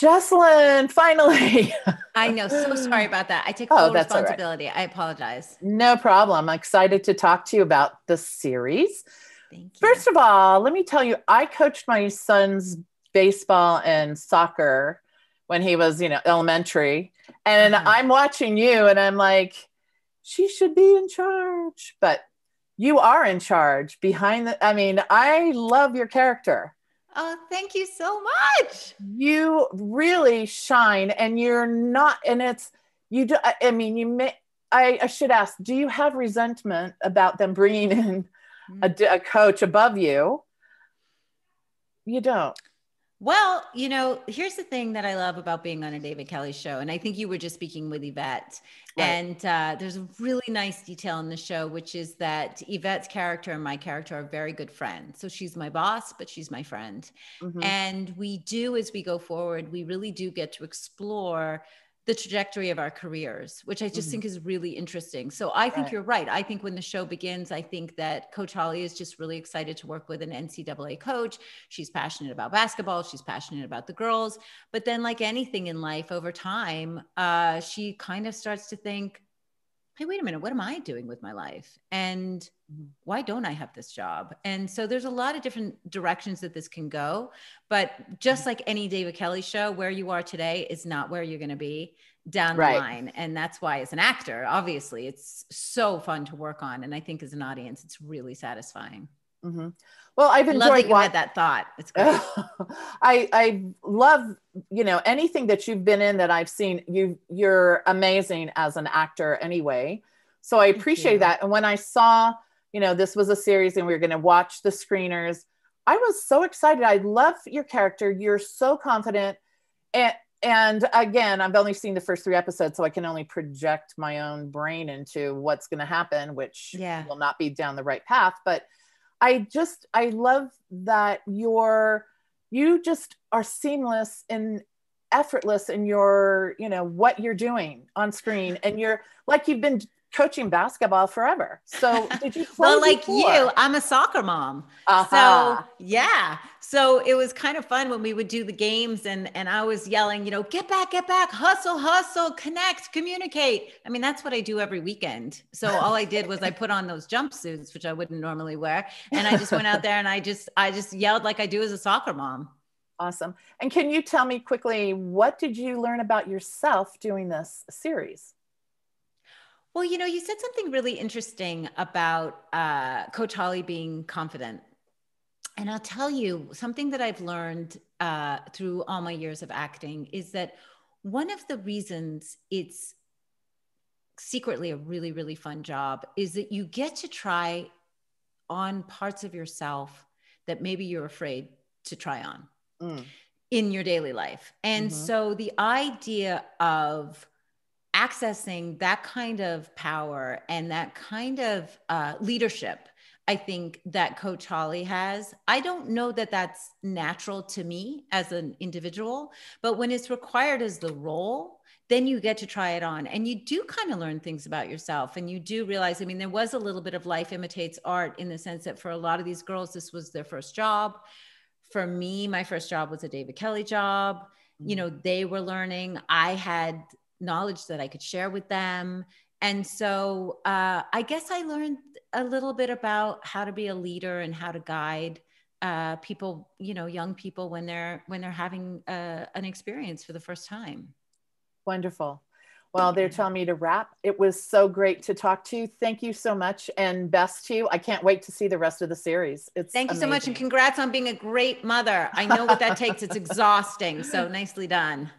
Jesslyn, finally. I know. So sorry about that. I take full oh, responsibility. Right. I apologize. No problem. I'm excited to talk to you about the series. Thank you. First of all, let me tell you, I coached my son's baseball and soccer when he was, you know, elementary. And uh-huh. I'm watching you and I'm like, she should be in charge. But you are in charge behind the, I mean, I love your character. Oh, thank you so much. You really shine and you're not, and it's, you do, I mean, you may, I, I should ask, do you have resentment about them bringing in a, mm-hmm. a coach above you? You don't. Well, you know, here's the thing that I love about being on a David Kelly show. And I think you were just speaking with Yvette. Right. And uh, there's a really nice detail in the show, which is that Yvette's character and my character are very good friends. So she's my boss, but she's my friend. Mm-hmm. And we do, as we go forward, we really do get to explore the trajectory of our careers, which I just mm-hmm. think is really interesting. So I think you're right. I think when the show begins, I think that Coach Holly is just really excited to work with an NCAA coach. She's passionate about basketball, she's passionate about the girls. But then, like anything in life, over time, uh, she kind of starts to think, hey, wait a minute, what am I doing with my life? And mm-hmm. why don't I have this job? And so there's a lot of different directions that this can go. But just mm-hmm. like any David Kelly show, where you are today is not where you're going to be down the line. And that's why, as an actor, obviously, it's so fun to work on. And I think as an audience, it's really satisfying. Mm-hmm. Well, I've enjoyed love that you had that thought. It's great. I I love you know anything that you've been in that I've seen. You you're amazing as an actor anyway. So I appreciate that. And when I saw you know this was a series and we were going to watch the screeners, I was so excited. I love your character. You're so confident and. And again, I've only seen the first three episodes, so I can only project my own brain into what's going to happen, which yeah. will not be down the right path. But I just I love that you're you just are seamless and effortless in your you know what you're doing on screen and you're like you've been coaching basketball forever. So did you well, like before? you, I'm a soccer mom. Uh-huh. So yeah. So it was kind of fun when we would do the games and and I was yelling, you know, get back, get back, hustle, hustle, connect, communicate. I mean, that's what I do every weekend. So all I did was I put on those jumpsuits, which I wouldn't normally wear. And I just went out there and I just I just yelled like I do as a soccer mom. Awesome. And can you tell me quickly what did you learn about yourself doing this series? Well, you know, you said something really interesting about uh, Coach Holly being confident. And I'll tell you something that I've learned uh, through all my years of acting is that one of the reasons it's secretly a really, really fun job is that you get to try on parts of yourself that maybe you're afraid to try on mm. in your daily life. And mm-hmm. so the idea of, accessing that kind of power and that kind of uh, leadership I think that Coach Holly has. I don't know that that's natural to me as an individual, but when it's required as the role, then you get to try it on and you do kind of learn things about yourself and you do realize i mean there was a little bit of life imitates art in the sense that for a lot of these girls this was their first job for me my first job was a david kelly job you mm. know they were learning i had knowledge that I could share with them. And so uh, I guess I learned a little bit about how to be a leader and how to guide uh, people, you know, young people when they're when they're having uh, an experience for the first time. Wonderful. Well, they're telling me to wrap. It was so great to talk to you. Thank you so much, and best to you. I can't wait to see the rest of the series. It's thank you amazing. so much, and congrats on being a great mother. I know what that takes. It's exhausting. So nicely done.